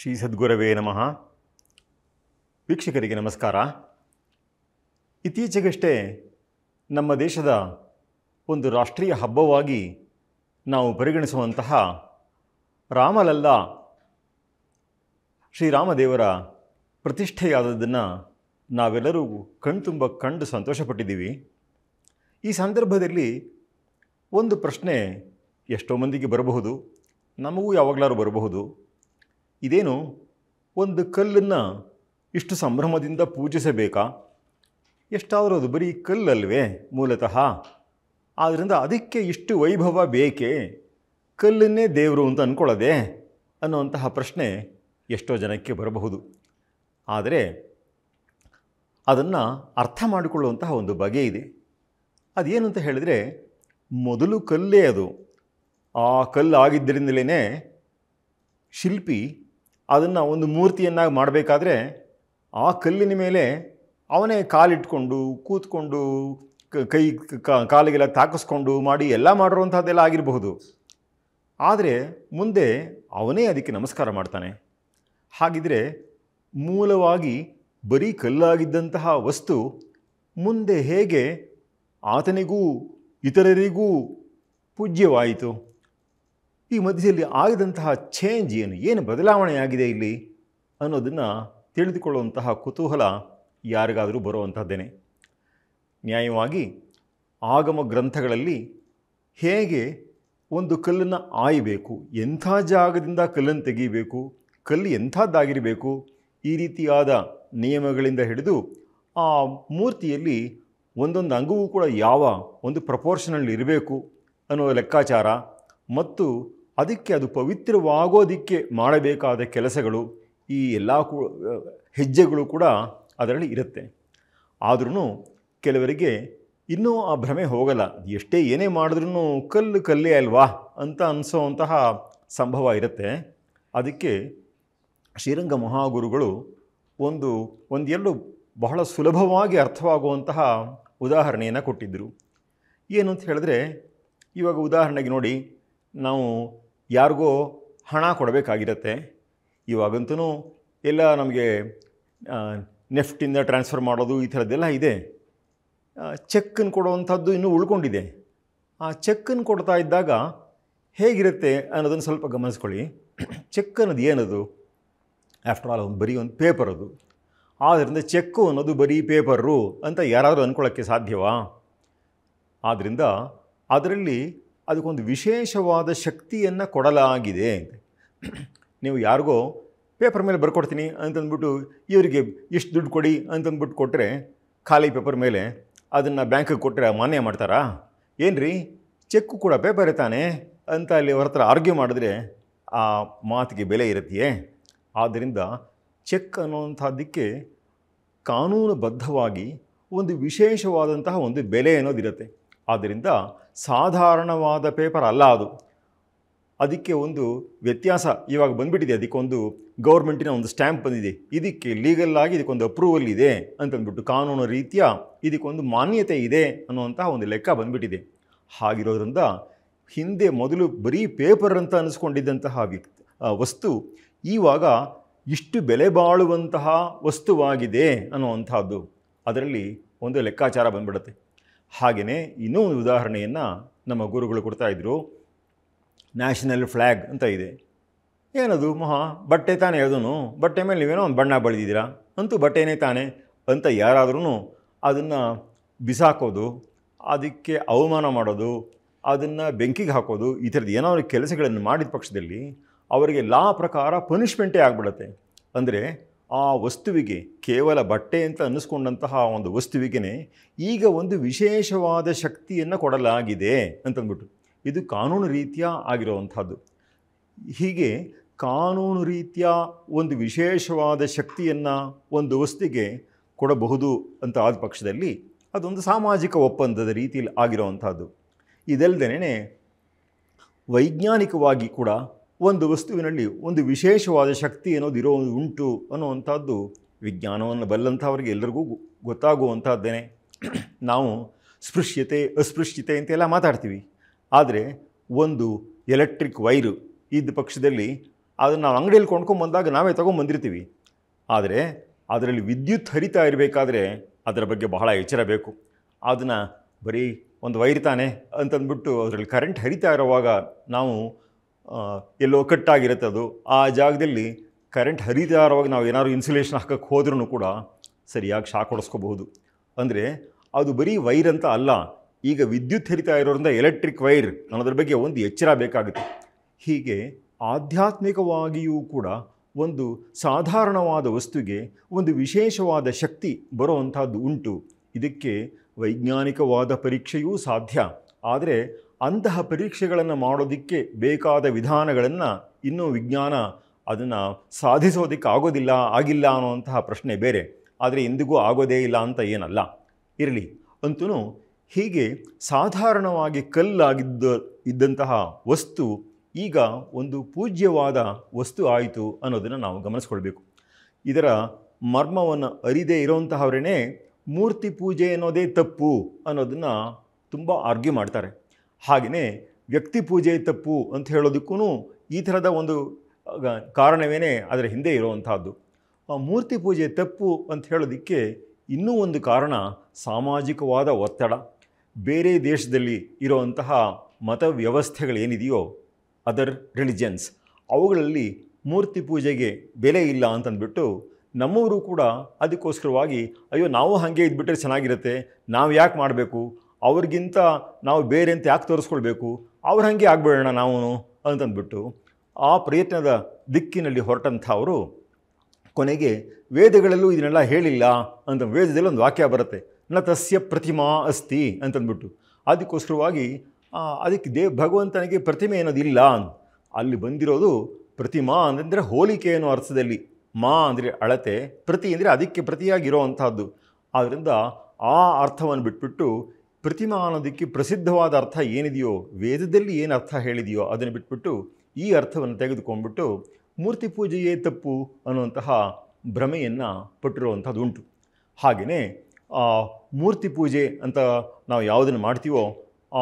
ಶ್ರೀ ಸದ್ಗುರವೇ ನಮಃ ವೀಕ್ಷಕರಿಗೆ ನಮಸ್ಕಾರ ಇತ್ತೀಚೆಗಷ್ಟೇ ನಮ್ಮ ದೇಶದ ಒಂದು ರಾಷ್ಟ್ರೀಯ ಹಬ್ಬವಾಗಿ ನಾವು ಪರಿಗಣಿಸುವಂತಹ ರಾಮಲಲ್ಲ ಶ್ರೀರಾಮದೇವರ ಪ್ರತಿಷ್ಠೆಯಾದದ್ದನ್ನು ನಾವೆಲ್ಲರೂ ಕಣ್ತುಂಬ ಕಂಡು ಸಂತೋಷಪಟ್ಟಿದ್ದೀವಿ ಈ ಸಂದರ್ಭದಲ್ಲಿ ಒಂದು ಪ್ರಶ್ನೆ ಎಷ್ಟೋ ಮಂದಿಗೆ ಬರಬಹುದು ನಮಗೂ ಯಾವಾಗಲಾರು ಬರಬಹುದು ಇದೇನು ಒಂದು ಕಲ್ಲನ್ನು ಇಷ್ಟು ಸಂಭ್ರಮದಿಂದ ಪೂಜಿಸಬೇಕಾ ಎಷ್ಟಾದರೂ ಅದು ಬರೀ ಕಲ್ಲಲ್ವೇ ಮೂಲತಃ ಆದ್ದರಿಂದ ಅದಕ್ಕೆ ಇಷ್ಟು ವೈಭವ ಬೇಕೇ ಕಲ್ಲನ್ನೇ ದೇವರು ಅಂತ ಅಂದ್ಕೊಳ್ಳೋದೆ ಅನ್ನುವಂತಹ ಪ್ರಶ್ನೆ ಎಷ್ಟೋ ಜನಕ್ಕೆ ಬರಬಹುದು ಆದರೆ ಅದನ್ನು ಅರ್ಥ ಮಾಡಿಕೊಳ್ಳುವಂತಹ ಒಂದು ಬಗೆ ಇದೆ ಅದೇನು ಅಂತ ಹೇಳಿದರೆ ಮೊದಲು ಕಲ್ಲೇ ಅದು ಆ ಆಗಿದ್ದರಿಂದಲೇ ಶಿಲ್ಪಿ ಅದನ್ನು ಒಂದು ಮೂರ್ತಿಯನ್ನಾಗಿ ಮಾಡಬೇಕಾದ್ರೆ ಆ ಕಲ್ಲಿನ ಮೇಲೆ ಅವನೇ ಕಾಲಿಟ್ಕೊಂಡು ಕೂತ್ಕೊಂಡು ಕೈ ಕಾಲಿಗೆಲ್ಲ ತಾಕಿಸ್ಕೊಂಡು ಮಾಡಿ ಎಲ್ಲ ಮಾಡಿರುವಂಥದ್ದೆಲ್ಲ ಆಗಿರಬಹುದು ಆದರೆ ಮುಂದೆ ಅವನೇ ಅದಕ್ಕೆ ನಮಸ್ಕಾರ ಮಾಡ್ತಾನೆ ಹಾಗಿದ್ರೆ ಮೂಲವಾಗಿ ಬರೀ ಕಲ್ಲಾಗಿದ್ದಂತಹ ವಸ್ತು ಮುಂದೆ ಹೇಗೆ ಆತನಿಗೂ ಇತರರಿಗೂ ಪೂಜ್ಯವಾಯಿತು ಈ ಮಧ್ಯದಲ್ಲಿ ಆಗಿದಂತಹ ಚೇಂಜ್ ಏನು ಏನು ಬದಲಾವಣೆಯಾಗಿದೆ ಇಲ್ಲಿ ಅನ್ನೋದನ್ನು ತಿಳಿದುಕೊಳ್ಳುವಂತಹ ಕುತೂಹಲ ಯಾರಿಗಾದರೂ ಬರುವಂಥದ್ದೇನೆ ನ್ಯಾಯವಾಗಿ ಆಗಮ ಗ್ರಂಥಗಳಲ್ಲಿ ಹೇಗೆ ಒಂದು ಕಲ್ಲನ್ನು ಆಯಬೇಕು ಎಂಥ ಜಾಗದಿಂದ ಕಲ್ಲನ್ನು ತೆಗೀಬೇಕು ಕಲ್ಲು ಎಂಥದ್ದಾಗಿರಬೇಕು ಈ ರೀತಿಯಾದ ನಿಯಮಗಳಿಂದ ಹಿಡಿದು ಆ ಮೂರ್ತಿಯಲ್ಲಿ ಒಂದೊಂದು ಅಂಗವೂ ಕೂಡ ಯಾವ ಒಂದು ಪ್ರಪೋರ್ಷನಲ್ಲಿ ಇರಬೇಕು ಅನ್ನೋ ಲೆಕ್ಕಾಚಾರ ಮತ್ತು ಅದಕ್ಕೆ ಅದು ಪವಿತ್ರವಾಗೋದಕ್ಕೆ ಮಾಡಬೇಕಾದ ಕೆಲಸಗಳು ಈ ಎಲ್ಲ ಕೂ ಹೆಜ್ಜೆಗಳು ಕೂಡ ಅದರಲ್ಲಿ ಇರುತ್ತೆ ಆದ್ರೂ ಕೆಲವರಿಗೆ ಇನ್ನೂ ಆ ಭ್ರಮೆ ಹೋಗಲ್ಲ ಎಷ್ಟೇ ಏನೇ ಮಾಡಿದ್ರೂ ಕಲ್ಲು ಕಲ್ಲೇ ಅಲ್ವಾ ಅಂತ ಅನಿಸೋವಂತಹ ಸಂಭವ ಇರುತ್ತೆ ಅದಕ್ಕೆ ಶ್ರೀರಂಗ ಮಹಾಗುರುಗಳು ಒಂದು ಒಂದೆರಡು ಬಹಳ ಸುಲಭವಾಗಿ ಅರ್ಥವಾಗುವಂತಹ ಉದಾಹರಣೆಯನ್ನು ಕೊಟ್ಟಿದ್ದರು ಏನು ಅಂತ ಹೇಳಿದ್ರೆ ಇವಾಗ ಉದಾಹರಣೆಗೆ ನೋಡಿ ನಾವು ಯಾರಿಗೋ ಹಣ ಕೊಡಬೇಕಾಗಿರತ್ತೆ ಇವಾಗಂತೂ ಎಲ್ಲ ನಮಗೆ ನೆಫ್ಟಿಂದ ಟ್ರಾನ್ಸ್ಫರ್ ಮಾಡೋದು ಈ ಥರದ್ದೆಲ್ಲ ಇದೆ ಚೆಕ್ಕನ್ನು ಕೊಡುವಂಥದ್ದು ಇನ್ನೂ ಉಳ್ಕೊಂಡಿದೆ ಆ ಚೆಕ್ಕನ್ನು ಕೊಡ್ತಾ ಇದ್ದಾಗ ಹೇಗಿರುತ್ತೆ ಅನ್ನೋದನ್ನು ಸ್ವಲ್ಪ ಗಮನಿಸ್ಕೊಳ್ಳಿ ಚೆಕ್ ಅನ್ನೋದು ಏನದು ಆಫ್ಟರ್ ಆಲ್ ಒಂದು ಬರೀ ಒಂದು ಪೇಪರ್ ಅದು ಆದ್ದರಿಂದ ಚೆಕ್ಕು ಅನ್ನೋದು ಬರೀ ಪೇಪರು ಅಂತ ಯಾರಾದರೂ ಅಂದ್ಕೊಳ್ಳೋಕ್ಕೆ ಸಾಧ್ಯವಾ ಆದ್ದರಿಂದ ಅದರಲ್ಲಿ ಅದಕ್ಕೊಂದು ವಿಶೇಷವಾದ ಶಕ್ತಿಯನ್ನು ಕೊಡಲಾಗಿದೆ ನೀವು ಯಾರಿಗೋ ಪೇಪರ್ ಮೇಲೆ ಬರ್ಕೊಡ್ತೀನಿ ಅಂತಂದ್ಬಿಟ್ಟು ಇವರಿಗೆ ಎಷ್ಟು ದುಡ್ಡು ಕೊಡಿ ಅಂತಂದ್ಬಿಟ್ಟು ಕೊಟ್ಟರೆ ಖಾಲಿ ಪೇಪರ್ ಮೇಲೆ ಅದನ್ನು ಬ್ಯಾಂಕಿಗೆ ಕೊಟ್ಟರೆ ಮಾನ್ಯ ಮಾಡ್ತಾರಾ ಏನು ರೀ ಚೆಕ್ಕು ಕೂಡ ಪೇಪರ್ ತಾನೆ ಅಂತ ಅಲ್ಲಿ ಅವ್ರ ಹತ್ರ ಆರ್ಗ್ಯೂ ಮಾಡಿದ್ರೆ ಆ ಮಾತಿಗೆ ಬೆಲೆ ಇರುತ್ತೆಯೇ ಆದ್ದರಿಂದ ಚೆಕ್ ಅನ್ನುವಂಥದ್ದಕ್ಕೆ ಕಾನೂನುಬದ್ಧವಾಗಿ ಒಂದು ವಿಶೇಷವಾದಂತಹ ಒಂದು ಬೆಲೆ ಅನ್ನೋದಿರುತ್ತೆ ಆದ್ದರಿಂದ ಸಾಧಾರಣವಾದ ಪೇಪರ್ ಅಲ್ಲ ಅದು ಅದಕ್ಕೆ ಒಂದು ವ್ಯತ್ಯಾಸ ಇವಾಗ ಬಂದುಬಿಟ್ಟಿದೆ ಅದಕ್ಕೊಂದು ಗೌರ್ಮೆಂಟಿನ ಒಂದು ಸ್ಟ್ಯಾಂಪ್ ಬಂದಿದೆ ಇದಕ್ಕೆ ಲೀಗಲ್ ಆಗಿ ಇದಕ್ಕೊಂದು ಅಪ್ರೂವಲ್ ಇದೆ ಅಂತಂದ್ಬಿಟ್ಟು ಕಾನೂನು ರೀತಿಯ ಇದಕ್ಕೊಂದು ಮಾನ್ಯತೆ ಇದೆ ಅನ್ನುವಂತಹ ಒಂದು ಲೆಕ್ಕ ಬಂದುಬಿಟ್ಟಿದೆ ಹಾಗಿರೋದ್ರಿಂದ ಹಿಂದೆ ಮೊದಲು ಬರೀ ಪೇಪರ್ ಅಂತ ಅನಿಸ್ಕೊಂಡಿದ್ದಂತಹ ವ್ಯಕ್ತಿ ವಸ್ತು ಈವಾಗ ಇಷ್ಟು ಬೆಲೆ ಬಾಳುವಂತಹ ವಸ್ತುವಾಗಿದೆ ಅನ್ನುವಂಥದ್ದು ಅದರಲ್ಲಿ ಒಂದು ಲೆಕ್ಕಾಚಾರ ಬಂದ್ಬಿಡುತ್ತೆ ಹಾಗೆಯೇ ಇನ್ನೂ ಒಂದು ಉದಾಹರಣೆಯನ್ನು ನಮ್ಮ ಗುರುಗಳು ಕೊಡ್ತಾಯಿದ್ರು ನ್ಯಾಷನಲ್ ಫ್ಲ್ಯಾಗ್ ಅಂತ ಇದೆ ಏನದು ಮಹಾ ಬಟ್ಟೆ ತಾನೇ ಅದನ್ನು ಬಟ್ಟೆ ಮೇಲೆ ನೀವೇನೋ ಒಂದು ಬಣ್ಣ ಬಳಿದಿದ್ದೀರಾ ಅಂತೂ ಬಟ್ಟೆನೇ ತಾನೆ ಅಂತ ಯಾರಾದ್ರೂ ಅದನ್ನು ಬಿಸಾಕೋದು ಅದಕ್ಕೆ ಅವಮಾನ ಮಾಡೋದು ಅದನ್ನು ಬೆಂಕಿಗೆ ಹಾಕೋದು ಈ ಥರದ್ದು ಏನಾದರೂ ಕೆಲಸಗಳನ್ನು ಮಾಡಿದ ಪಕ್ಷದಲ್ಲಿ ಅವರಿಗೆ ಲಾ ಪ್ರಕಾರ ಪನಿಷ್ಮೆಂಟೇ ಆಗಿಬಿಡತ್ತೆ ಅಂದರೆ ಆ ವಸ್ತುವಿಗೆ ಕೇವಲ ಬಟ್ಟೆ ಅಂತ ಅನ್ನಿಸ್ಕೊಂಡಂತಹ ಒಂದು ವಸ್ತುವಿಗೆ ಈಗ ಒಂದು ವಿಶೇಷವಾದ ಶಕ್ತಿಯನ್ನು ಕೊಡಲಾಗಿದೆ ಅಂತಂದ್ಬಿಟ್ಟು ಇದು ಕಾನೂನು ರೀತಿಯ ಆಗಿರುವಂಥದ್ದು ಹೀಗೆ ಕಾನೂನು ರೀತಿಯ ಒಂದು ವಿಶೇಷವಾದ ಶಕ್ತಿಯನ್ನು ಒಂದು ವಸ್ತುವಿಗೆ ಕೊಡಬಹುದು ಅಂತ ಆದ ಪಕ್ಷದಲ್ಲಿ ಅದೊಂದು ಸಾಮಾಜಿಕ ಒಪ್ಪಂದದ ರೀತಿಯಲ್ಲಿ ಆಗಿರುವಂಥದ್ದು ಇದಲ್ಲದೇ ವೈಜ್ಞಾನಿಕವಾಗಿ ಕೂಡ ಒಂದು ವಸ್ತುವಿನಲ್ಲಿ ಒಂದು ವಿಶೇಷವಾದ ಶಕ್ತಿ ಅನ್ನೋದು ಇರೋ ಉಂಟು ಅನ್ನುವಂಥದ್ದು ವಿಜ್ಞಾನವನ್ನು ಬಲ್ಲಂಥವ್ರಿಗೆ ಎಲ್ಲರಿಗೂ ಗೊತ್ತಾಗುವಂಥದ್ದೇನೆ ನಾವು ಸ್ಪೃಶ್ಯತೆ ಅಸ್ಪೃಶ್ಯತೆ ಅಂತೆಲ್ಲ ಮಾತಾಡ್ತೀವಿ ಆದರೆ ಒಂದು ಎಲೆಕ್ಟ್ರಿಕ್ ವೈರು ಇದ್ದ ಪಕ್ಷದಲ್ಲಿ ಅದನ್ನು ನಾವು ಅಂಗಡಿಯಲ್ಲಿ ಕೊಂಡ್ಕೊಂಬಂದಾಗ ನಾವೇ ತೊಗೊಂಬಂದಿರ್ತೀವಿ ಆದರೆ ಅದರಲ್ಲಿ ವಿದ್ಯುತ್ ಹರಿತಾ ಇರಬೇಕಾದ್ರೆ ಅದರ ಬಗ್ಗೆ ಬಹಳ ಎಚ್ಚರ ಬೇಕು ಅದನ್ನು ಬರೀ ಒಂದು ವೈರ್ ತಾನೆ ಅಂತಂದ್ಬಿಟ್ಟು ಅದರಲ್ಲಿ ಕರೆಂಟ್ ಹರಿತಾ ಇರುವಾಗ ನಾವು ಎಲ್ಲೋ ಕಟ್ಟಾಗಿರುತ್ತೆ ಅದು ಆ ಜಾಗದಲ್ಲಿ ಕರೆಂಟ್ ಹರಿದಾರವಾಗಿ ನಾವು ಏನಾದರೂ ಇನ್ಸುಲೇಷನ್ ಹಾಕಕ್ಕೆ ಹೋದ್ರೂ ಕೂಡ ಸರಿಯಾಗಿ ಶಾಕ್ ಹೊಡೆಸ್ಕೋಬಹುದು ಅಂದರೆ ಅದು ಬರೀ ವೈರ್ ಅಂತ ಅಲ್ಲ ಈಗ ವಿದ್ಯುತ್ ಹರಿತಾ ಇರೋದ್ರಿಂದ ಎಲೆಕ್ಟ್ರಿಕ್ ವೈರ್ ಅನ್ನೋದ್ರ ಬಗ್ಗೆ ಒಂದು ಎಚ್ಚರ ಬೇಕಾಗುತ್ತೆ ಹೀಗೆ ಆಧ್ಯಾತ್ಮಿಕವಾಗಿಯೂ ಕೂಡ ಒಂದು ಸಾಧಾರಣವಾದ ವಸ್ತುಗೆ ಒಂದು ವಿಶೇಷವಾದ ಶಕ್ತಿ ಬರುವಂಥದ್ದು ಉಂಟು ಇದಕ್ಕೆ ವೈಜ್ಞಾನಿಕವಾದ ಪರೀಕ್ಷೆಯೂ ಸಾಧ್ಯ ಆದರೆ ಅಂತಹ ಪರೀಕ್ಷೆಗಳನ್ನು ಮಾಡೋದಕ್ಕೆ ಬೇಕಾದ ವಿಧಾನಗಳನ್ನು ಇನ್ನೂ ವಿಜ್ಞಾನ ಅದನ್ನು ಸಾಧಿಸೋದಕ್ಕೆ ಆಗೋದಿಲ್ಲ ಆಗಿಲ್ಲ ಅನ್ನೋವಂತಹ ಪ್ರಶ್ನೆ ಬೇರೆ ಆದರೆ ಎಂದಿಗೂ ಆಗೋದೇ ಇಲ್ಲ ಅಂತ ಏನಲ್ಲ ಇರಲಿ ಅಂತೂ ಹೀಗೆ ಸಾಧಾರಣವಾಗಿ ಕಲ್ಲಾಗಿದ್ದ ಇದ್ದಂತಹ ವಸ್ತು ಈಗ ಒಂದು ಪೂಜ್ಯವಾದ ವಸ್ತು ಆಯಿತು ಅನ್ನೋದನ್ನು ನಾವು ಗಮನಿಸ್ಕೊಳ್ಬೇಕು ಇದರ ಮರ್ಮವನ್ನು ಅರಿದೇ ಇರೋಂತಹವರೇ ಮೂರ್ತಿ ಪೂಜೆ ಅನ್ನೋದೇ ತಪ್ಪು ಅನ್ನೋದನ್ನು ತುಂಬ ಆರ್ಗ್ಯೂ ಮಾಡ್ತಾರೆ ಹಾಗೆಯೇ ವ್ಯಕ್ತಿ ಪೂಜೆ ತಪ್ಪು ಅಂತ ಹೇಳೋದಕ್ಕೂ ಈ ಥರದ ಒಂದು ಕಾರಣವೇ ಅದರ ಹಿಂದೆ ಇರುವಂತಹದ್ದು ಮೂರ್ತಿ ಪೂಜೆ ತಪ್ಪು ಅಂತ ಹೇಳೋದಕ್ಕೆ ಇನ್ನೂ ಒಂದು ಕಾರಣ ಸಾಮಾಜಿಕವಾದ ಒತ್ತಡ ಬೇರೆ ದೇಶದಲ್ಲಿ ಇರುವಂತಹ ವ್ಯವಸ್ಥೆಗಳೇನಿದೆಯೋ ಅದರ್ ರಿಲಿಜನ್ಸ್ ಅವುಗಳಲ್ಲಿ ಮೂರ್ತಿ ಪೂಜೆಗೆ ಬೆಲೆ ಇಲ್ಲ ಅಂತಂದ್ಬಿಟ್ಟು ನಮ್ಮವರು ಕೂಡ ಅದಕ್ಕೋಸ್ಕರವಾಗಿ ಅಯ್ಯೋ ನಾವು ಹಾಗೆ ಇದ್ಬಿಟ್ರೆ ಚೆನ್ನಾಗಿರುತ್ತೆ ನಾವು ಯಾಕೆ ಮಾಡಬೇಕು ಅವ್ರಿಗಿಂತ ನಾವು ಬೇರೆ ಅಂತ ಯಾಕೆ ತೋರಿಸ್ಕೊಳ್ಬೇಕು ಅವ್ರು ಹಾಗೆ ಆಗ್ಬೇಡೋಣ ನಾವು ಅಂತಂದ್ಬಿಟ್ಟು ಆ ಪ್ರಯತ್ನದ ದಿಕ್ಕಿನಲ್ಲಿ ಹೊರಟಂಥ ಅವರು ಕೊನೆಗೆ ವೇದಗಳಲ್ಲೂ ಇದನ್ನೆಲ್ಲ ಹೇಳಿಲ್ಲ ಅಂತ ವೇದದಲ್ಲಿ ಒಂದು ವಾಕ್ಯ ಬರುತ್ತೆ ನ ತಸ್ಯ ಪ್ರತಿಮಾ ಅಸ್ತಿ ಅಂತಂದ್ಬಿಟ್ಟು ಅದಕ್ಕೋಸ್ಕರವಾಗಿ ಅದಕ್ಕೆ ದೇವ್ ಭಗವಂತನಿಗೆ ಪ್ರತಿಮೆ ಅನ್ನೋದಿಲ್ಲ ಅಲ್ಲಿ ಬಂದಿರೋದು ಪ್ರತಿಮಾ ಅಂದರೆ ಹೋಲಿಕೆ ಅನ್ನೋ ಅರ್ಥದಲ್ಲಿ ಮಾ ಅಂದರೆ ಅಳತೆ ಪ್ರತಿ ಅಂದರೆ ಅದಕ್ಕೆ ಪ್ರತಿಯಾಗಿರೋ ಅಂಥದ್ದು ಆದ್ದರಿಂದ ಆ ಅರ್ಥವನ್ನು ಬಿಟ್ಬಿಟ್ಟು ಪ್ರತಿಮಾ ಅನ್ನೋದಕ್ಕೆ ಪ್ರಸಿದ್ಧವಾದ ಅರ್ಥ ಏನಿದೆಯೋ ವೇದದಲ್ಲಿ ಏನು ಅರ್ಥ ಹೇಳಿದೆಯೋ ಅದನ್ನು ಬಿಟ್ಬಿಟ್ಟು ಈ ಅರ್ಥವನ್ನು ತೆಗೆದುಕೊಂಡ್ಬಿಟ್ಟು ಮೂರ್ತಿ ಪೂಜೆಯೇ ತಪ್ಪು ಅನ್ನುವಂತಹ ಭ್ರಮೆಯನ್ನು ಪಟ್ಟಿರುವಂಥದ್ದು ಉಂಟು ಹಾಗೆಯೇ ಮೂರ್ತಿ ಪೂಜೆ ಅಂತ ನಾವು ಯಾವುದನ್ನು ಮಾಡ್ತೀವೋ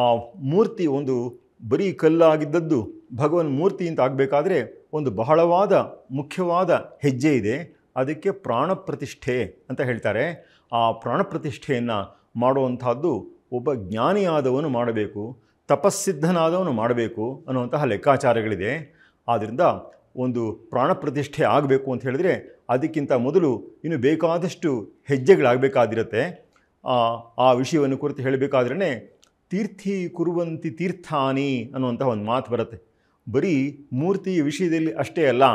ಆ ಮೂರ್ತಿ ಒಂದು ಬರೀ ಕಲ್ಲಾಗಿದ್ದದ್ದು ಭಗವನ್ ಮೂರ್ತಿ ಅಂತ ಆಗಬೇಕಾದ್ರೆ ಒಂದು ಬಹಳವಾದ ಮುಖ್ಯವಾದ ಹೆಜ್ಜೆ ಇದೆ ಅದಕ್ಕೆ ಪ್ರಾಣ ಪ್ರತಿಷ್ಠೆ ಅಂತ ಹೇಳ್ತಾರೆ ಆ ಪ್ರಾಣ ಪ್ರತಿಷ್ಠೆಯನ್ನು ಮಾಡುವಂಥದ್ದು ಒಬ್ಬ ಜ್ಞಾನಿಯಾದವನು ಮಾಡಬೇಕು ತಪಸ್ಸಿದ್ಧನಾದವನು ಮಾಡಬೇಕು ಅನ್ನುವಂತಹ ಲೆಕ್ಕಾಚಾರಗಳಿದೆ ಆದ್ದರಿಂದ ಒಂದು ಪ್ರಾಣ ಪ್ರತಿಷ್ಠೆ ಆಗಬೇಕು ಅಂತ ಹೇಳಿದರೆ ಅದಕ್ಕಿಂತ ಮೊದಲು ಇನ್ನು ಬೇಕಾದಷ್ಟು ಹೆಜ್ಜೆಗಳಾಗಬೇಕಾದಿರತ್ತೆ ಆ ವಿಷಯವನ್ನು ಕುರಿತು ಹೇಳಬೇಕಾದ್ರೇ ತೀರ್ಥಿ ಕುರುವಂತಿ ತೀರ್ಥಾನಿ ಅನ್ನುವಂಥ ಒಂದು ಮಾತು ಬರುತ್ತೆ ಬರೀ ಮೂರ್ತಿ ವಿಷಯದಲ್ಲಿ ಅಷ್ಟೇ ಅಲ್ಲ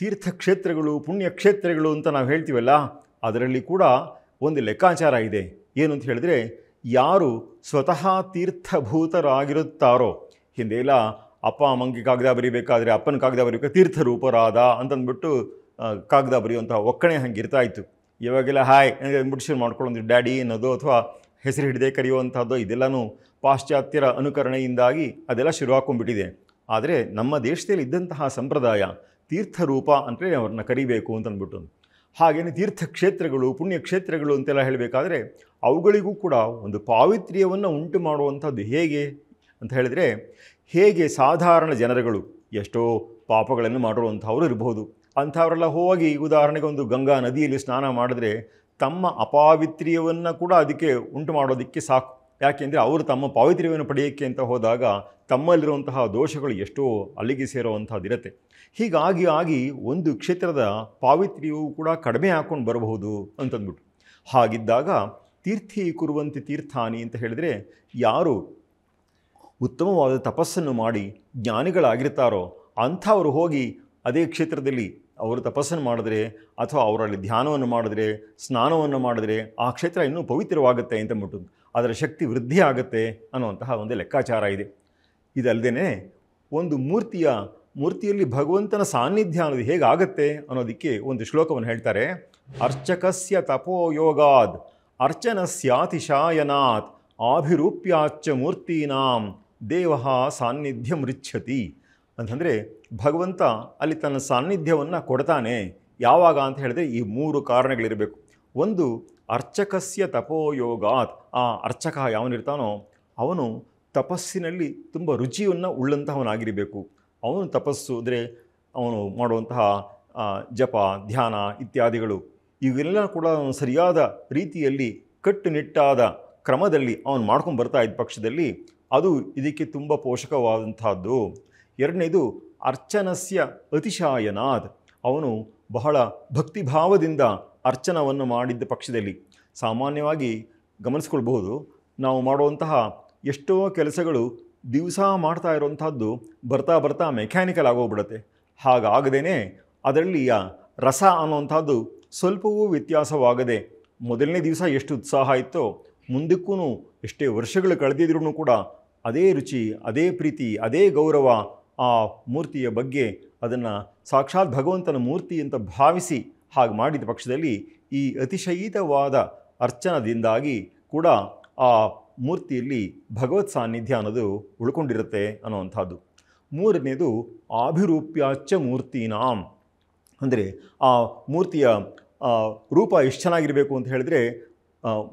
ತೀರ್ಥಕ್ಷೇತ್ರಗಳು ಪುಣ್ಯಕ್ಷೇತ್ರಗಳು ಅಂತ ನಾವು ಹೇಳ್ತೀವಲ್ಲ ಅದರಲ್ಲಿ ಕೂಡ ಒಂದು ಲೆಕ್ಕಾಚಾರ ಇದೆ ಏನು ಅಂತ ಹೇಳಿದ್ರೆ ಯಾರು ಸ್ವತಃ ತೀರ್ಥಭೂತರಾಗಿರುತ್ತಾರೋ ಹಿಂದೆಲ್ಲ ಅಪ್ಪ ಅಮ್ಮಂಗೆ ಕಾಗದ ಬರಿಬೇಕಾದ್ರೆ ಅಪ್ಪನ ಕಾಗದ ಬರಿಬೇಕಾದ್ರೆ ತೀರ್ಥರೂಪರಾದ ಅಂತಂದ್ಬಿಟ್ಟು ಕಾಗದ ಬರೆಯುವಂಥ ಒಕ್ಕಣೆ ಹಂಗೆ ಇರ್ತಾ ಇತ್ತು ಇವಾಗೆಲ್ಲ ಹಾಯ್ ಅಂದ್ಬಿಟ್ಟು ಶುರು ಮಾಡ್ಕೊಳ್ಳೋದು ಡ್ಯಾಡಿ ಅನ್ನೋದು ಅಥವಾ ಹೆಸರು ಹಿಡದೆ ಕರೆಯುವಂಥದ್ದು ಇದೆಲ್ಲನೂ ಪಾಶ್ಚಾತ್ಯರ ಅನುಕರಣೆಯಿಂದಾಗಿ ಅದೆಲ್ಲ ಶುರು ಹಾಕೊಂಡ್ಬಿಟ್ಟಿದೆ ಆದರೆ ನಮ್ಮ ದೇಶದಲ್ಲಿ ಇದ್ದಂತಹ ಸಂಪ್ರದಾಯ ತೀರ್ಥರೂಪ ಅಂದರೆ ಅವ್ರನ್ನ ಕರಿಬೇಕು ಅಂತಂದ್ಬಿಟ್ಟು ಹಾಗೆಯೇ ತೀರ್ಥಕ್ಷೇತ್ರಗಳು ಪುಣ್ಯಕ್ಷೇತ್ರಗಳು ಅಂತೆಲ್ಲ ಹೇಳಬೇಕಾದ್ರೆ ಅವುಗಳಿಗೂ ಕೂಡ ಒಂದು ಪಾವಿತ್ರ್ಯವನ್ನು ಉಂಟು ಮಾಡುವಂಥದ್ದು ಹೇಗೆ ಅಂತ ಹೇಳಿದರೆ ಹೇಗೆ ಸಾಧಾರಣ ಜನರುಗಳು ಎಷ್ಟೋ ಪಾಪಗಳನ್ನು ಮಾಡಿರುವಂಥವ್ರು ಇರಬಹುದು ಅಂಥವರೆಲ್ಲ ಹೋಗಿ ಉದಾಹರಣೆಗೆ ಒಂದು ಗಂಗಾ ನದಿಯಲ್ಲಿ ಸ್ನಾನ ಮಾಡಿದ್ರೆ ತಮ್ಮ ಅಪಾವಿತ್ರ್ಯವನ್ನು ಕೂಡ ಅದಕ್ಕೆ ಉಂಟು ಮಾಡೋದಕ್ಕೆ ಸಾಕು ಯಾಕೆಂದರೆ ಅವರು ತಮ್ಮ ಪಾವಿತ್ರ್ಯವನ್ನು ಪಡೆಯೋಕ್ಕೆ ಅಂತ ಹೋದಾಗ ತಮ್ಮಲ್ಲಿರುವಂತಹ ದೋಷಗಳು ಎಷ್ಟೋ ಅಲ್ಲಿಗೆ ಸೇರುವಂಥದ್ದಿರುತ್ತೆ ಹೀಗಾಗಿ ಆಗಿ ಒಂದು ಕ್ಷೇತ್ರದ ಪಾವಿತ್ರ್ಯವು ಕೂಡ ಕಡಿಮೆ ಹಾಕ್ಕೊಂಡು ಬರಬಹುದು ಅಂತಂದ್ಬಿಟ್ಟು ಹಾಗಿದ್ದಾಗ ತೀರ್ಥಿ ಕುರುವಂತೆ ತೀರ್ಥಾನಿ ಅಂತ ಹೇಳಿದರೆ ಯಾರು ಉತ್ತಮವಾದ ತಪಸ್ಸನ್ನು ಮಾಡಿ ಜ್ಞಾನಿಗಳಾಗಿರ್ತಾರೋ ಅಂಥವರು ಹೋಗಿ ಅದೇ ಕ್ಷೇತ್ರದಲ್ಲಿ ಅವರು ತಪಸ್ಸನ್ನು ಮಾಡಿದ್ರೆ ಅಥವಾ ಅವರಲ್ಲಿ ಧ್ಯಾನವನ್ನು ಮಾಡಿದ್ರೆ ಸ್ನಾನವನ್ನು ಮಾಡಿದ್ರೆ ಆ ಕ್ಷೇತ್ರ ಇನ್ನೂ ಪವಿತ್ರವಾಗುತ್ತೆ ಅಂತ ಅಂತಂದ್ಬಿಟ್ಟು ಅದರ ಶಕ್ತಿ ವೃದ್ಧಿ ಆಗುತ್ತೆ ಅನ್ನುವಂತಹ ಒಂದು ಲೆಕ್ಕಾಚಾರ ಇದೆ ಇದಲ್ಲದೇ ಒಂದು ಮೂರ್ತಿಯ ಮೂರ್ತಿಯಲ್ಲಿ ಭಗವಂತನ ಸಾನ್ನಿಧ್ಯ ಅನ್ನೋದು ಹೇಗಾಗತ್ತೆ ಅನ್ನೋದಕ್ಕೆ ಒಂದು ಶ್ಲೋಕವನ್ನು ಹೇಳ್ತಾರೆ ಅರ್ಚಕಸ್ಯ ತಪೋಯೋಗಾದ್ ಸ್ಯಾತಿಶಾಯನಾತ್ ಆಭಿರೂಪ್ಯಾಚ್ಛ ಮೂರ್ತೀನಾಂ ದೇವ ಸಾನ್ನಿಧ್ಯ ಮೃಚ್ಛತಿ ಅಂತಂದರೆ ಭಗವಂತ ಅಲ್ಲಿ ತನ್ನ ಸಾನ್ನಿಧ್ಯವನ್ನು ಕೊಡ್ತಾನೆ ಯಾವಾಗ ಅಂತ ಹೇಳಿದ್ರೆ ಈ ಮೂರು ಕಾರಣಗಳಿರಬೇಕು ಒಂದು ಅರ್ಚಕಸ್ಯ ತಪೋಯೋಗಾತ್ ಆ ಅರ್ಚಕ ಯಾವನಿರ್ತಾನೋ ಅವನು ತಪಸ್ಸಿನಲ್ಲಿ ತುಂಬ ರುಚಿಯನ್ನು ಉಳ್ಳಂತಹವನಾಗಿರಬೇಕು ಅವನು ತಪಸ್ಸು ಅಂದರೆ ಅವನು ಮಾಡುವಂತಹ ಜಪ ಧ್ಯಾನ ಇತ್ಯಾದಿಗಳು ಇವೆಲ್ಲ ಕೂಡ ಸರಿಯಾದ ರೀತಿಯಲ್ಲಿ ಕಟ್ಟುನಿಟ್ಟಾದ ಕ್ರಮದಲ್ಲಿ ಅವನು ಮಾಡ್ಕೊಂಡು ಬರ್ತಾ ಇದ್ದ ಪಕ್ಷದಲ್ಲಿ ಅದು ಇದಕ್ಕೆ ತುಂಬ ಪೋಷಕವಾದಂಥದ್ದು ಎರಡನೇದು ಅರ್ಚನಸ್ಯ ಅತಿಶಾಯನಾದ್ ಅವನು ಬಹಳ ಭಕ್ತಿಭಾವದಿಂದ ಅರ್ಚನವನ್ನು ಮಾಡಿದ್ದ ಪಕ್ಷದಲ್ಲಿ ಸಾಮಾನ್ಯವಾಗಿ ಗಮನಿಸ್ಕೊಳ್ಬಹುದು ನಾವು ಮಾಡುವಂತಹ ಎಷ್ಟೋ ಕೆಲಸಗಳು ದಿವಸ ಮಾಡ್ತಾ ಇರೋವಂಥದ್ದು ಬರ್ತಾ ಬರ್ತಾ ಮೆಕ್ಯಾನಿಕಲ್ ಆಗೋಗ್ಬಿಡುತ್ತೆ ಹಾಗಾಗದೇ ಅದರಲ್ಲಿಯ ರಸ ಅನ್ನೋಂಥದ್ದು ಸ್ವಲ್ಪವೂ ವ್ಯತ್ಯಾಸವಾಗದೆ ಮೊದಲನೇ ದಿವಸ ಎಷ್ಟು ಉತ್ಸಾಹ ಇತ್ತೋ ಮುಂದಕ್ಕೂ ಎಷ್ಟೇ ವರ್ಷಗಳು ಕಳೆದಿದ್ರೂ ಕೂಡ ಅದೇ ರುಚಿ ಅದೇ ಪ್ರೀತಿ ಅದೇ ಗೌರವ ಆ ಮೂರ್ತಿಯ ಬಗ್ಗೆ ಅದನ್ನು ಸಾಕ್ಷಾತ್ ಭಗವಂತನ ಮೂರ್ತಿ ಅಂತ ಭಾವಿಸಿ ಹಾಗೆ ಮಾಡಿದ ಪಕ್ಷದಲ್ಲಿ ಈ ಅತಿಶಯಿತವಾದ ಅರ್ಚನದಿಂದಾಗಿ ಕೂಡ ಆ ಮೂರ್ತಿಯಲ್ಲಿ ಭಗವತ್ ಸಾನ್ನಿಧ್ಯ ಅನ್ನೋದು ಉಳ್ಕೊಂಡಿರುತ್ತೆ ಅನ್ನೋವಂಥದ್ದು ಮೂರನೇದು ಆಭಿರೂಪ್ಯಾಚ ಮೂರ್ತಿನಾಂ ಅಂದರೆ ಆ ಮೂರ್ತಿಯ ರೂಪ ಎಷ್ಟು ಚೆನ್ನಾಗಿರಬೇಕು ಅಂತ ಹೇಳಿದ್ರೆ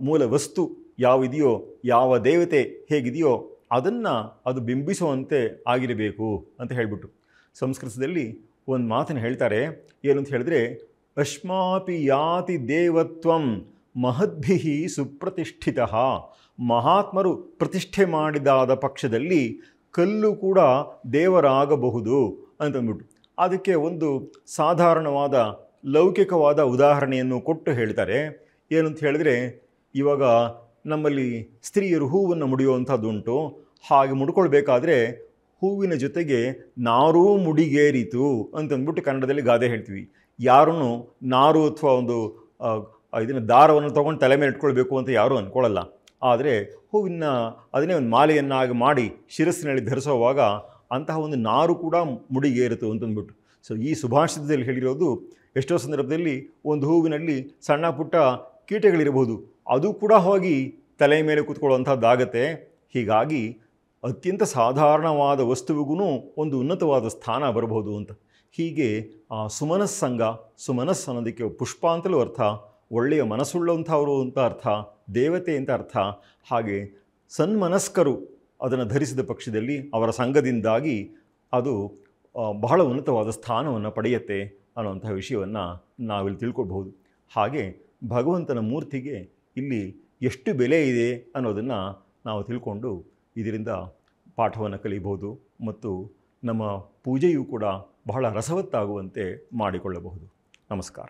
ಮೂಲ ವಸ್ತು ಯಾವಿದೆಯೋ ಯಾವ ದೇವತೆ ಹೇಗಿದೆಯೋ ಅದನ್ನು ಅದು ಬಿಂಬಿಸುವಂತೆ ಆಗಿರಬೇಕು ಅಂತ ಹೇಳಿಬಿಟ್ಟು ಸಂಸ್ಕೃತದಲ್ಲಿ ಒಂದು ಮಾತನ್ನು ಹೇಳ್ತಾರೆ ಏನಂತ ಹೇಳಿದ್ರೆ ಅಶ್ಮಾಪಿ ಯಾತಿ ದೇವತ್ವಂ ಮಹದ್ಭಿಹಿ ಸುಪ್ರತಿಷ್ಠಿತ ಮಹಾತ್ಮರು ಪ್ರತಿಷ್ಠೆ ಮಾಡಿದಾದ ಪಕ್ಷದಲ್ಲಿ ಕಲ್ಲು ಕೂಡ ದೇವರಾಗಬಹುದು ಅಂತಂದ್ಬಿಟ್ಟು ಅದಕ್ಕೆ ಒಂದು ಸಾಧಾರಣವಾದ ಲೌಕಿಕವಾದ ಉದಾಹರಣೆಯನ್ನು ಕೊಟ್ಟು ಹೇಳ್ತಾರೆ ಏನಂತ ಹೇಳಿದರೆ ಇವಾಗ ನಮ್ಮಲ್ಲಿ ಸ್ತ್ರೀಯರು ಹೂವನ್ನು ಮುಡಿಯುವಂಥದ್ದುಂಟು ಹಾಗೆ ಮುಡ್ಕೊಳ್ಬೇಕಾದ್ರೆ ಹೂವಿನ ಜೊತೆಗೆ ನಾರೂ ಮುಡಿಗೇರಿತು ಅಂತಂದ್ಬಿಟ್ಟು ಕನ್ನಡದಲ್ಲಿ ಗಾದೆ ಹೇಳ್ತೀವಿ ಯಾರೂ ನಾರು ಅಥವಾ ಒಂದು ಇದನ್ನು ದಾರವನ್ನು ತೊಗೊಂಡು ತಲೆ ಮೇಲೆ ಇಟ್ಕೊಳ್ಬೇಕು ಅಂತ ಯಾರೂ ಅಂದ್ಕೊಳ್ಳಲ್ಲ ಆದರೆ ಹೂವಿನ ಅದನ್ನೇ ಒಂದು ಮಾಲೆಯನ್ನಾಗಿ ಮಾಡಿ ಶಿರಸ್ಸಿನಲ್ಲಿ ಧರಿಸುವಾಗ ಅಂತಹ ಒಂದು ನಾರು ಕೂಡ ಮುಡಿಗೆ ಇರುತ್ತೆ ಅಂತಂದ್ಬಿಟ್ಟು ಸೊ ಈ ಸುಭಾಷಿತದಲ್ಲಿ ಹೇಳಿರೋದು ಎಷ್ಟೋ ಸಂದರ್ಭದಲ್ಲಿ ಒಂದು ಹೂವಿನಲ್ಲಿ ಸಣ್ಣ ಪುಟ್ಟ ಕೀಟಗಳಿರಬಹುದು ಅದು ಕೂಡ ಹೋಗಿ ತಲೆ ಮೇಲೆ ಕೂತ್ಕೊಳ್ಳುವಂಥದ್ದಾಗತ್ತೆ ಹೀಗಾಗಿ ಅತ್ಯಂತ ಸಾಧಾರಣವಾದ ವಸ್ತುವಿಗೂ ಒಂದು ಉನ್ನತವಾದ ಸ್ಥಾನ ಬರಬಹುದು ಅಂತ ಹೀಗೆ ಆ ಸುಮನಸ್ಸಂಗ ಸುಮನಸ್ ಅನ್ನೋದಕ್ಕೆ ಪುಷ್ಪ ಅಂತಲೂ ಅರ್ಥ ಒಳ್ಳೆಯ ಮನಸ್ಸುಳ್ಳಂಥವರು ಅಂತ ಅರ್ಥ ದೇವತೆ ಅಂತ ಅರ್ಥ ಹಾಗೆ ಸನ್ಮನಸ್ಕರು ಅದನ್ನು ಧರಿಸಿದ ಪಕ್ಷದಲ್ಲಿ ಅವರ ಸಂಘದಿಂದಾಗಿ ಅದು ಬಹಳ ಉನ್ನತವಾದ ಸ್ಥಾನವನ್ನು ಪಡೆಯುತ್ತೆ ಅನ್ನುವಂಥ ವಿಷಯವನ್ನು ನಾವಿಲ್ಲಿ ತಿಳ್ಕೊಳ್ಬಹುದು ಹಾಗೆ ಭಗವಂತನ ಮೂರ್ತಿಗೆ ಇಲ್ಲಿ ಎಷ್ಟು ಬೆಲೆ ಇದೆ ಅನ್ನೋದನ್ನು ನಾವು ತಿಳ್ಕೊಂಡು ಇದರಿಂದ ಪಾಠವನ್ನು ಕಲಿಬಹುದು ಮತ್ತು ನಮ್ಮ ಪೂಜೆಯೂ ಕೂಡ ಬಹಳ ರಸವತ್ತಾಗುವಂತೆ ಮಾಡಿಕೊಳ್ಳಬಹುದು ನಮಸ್ಕಾರ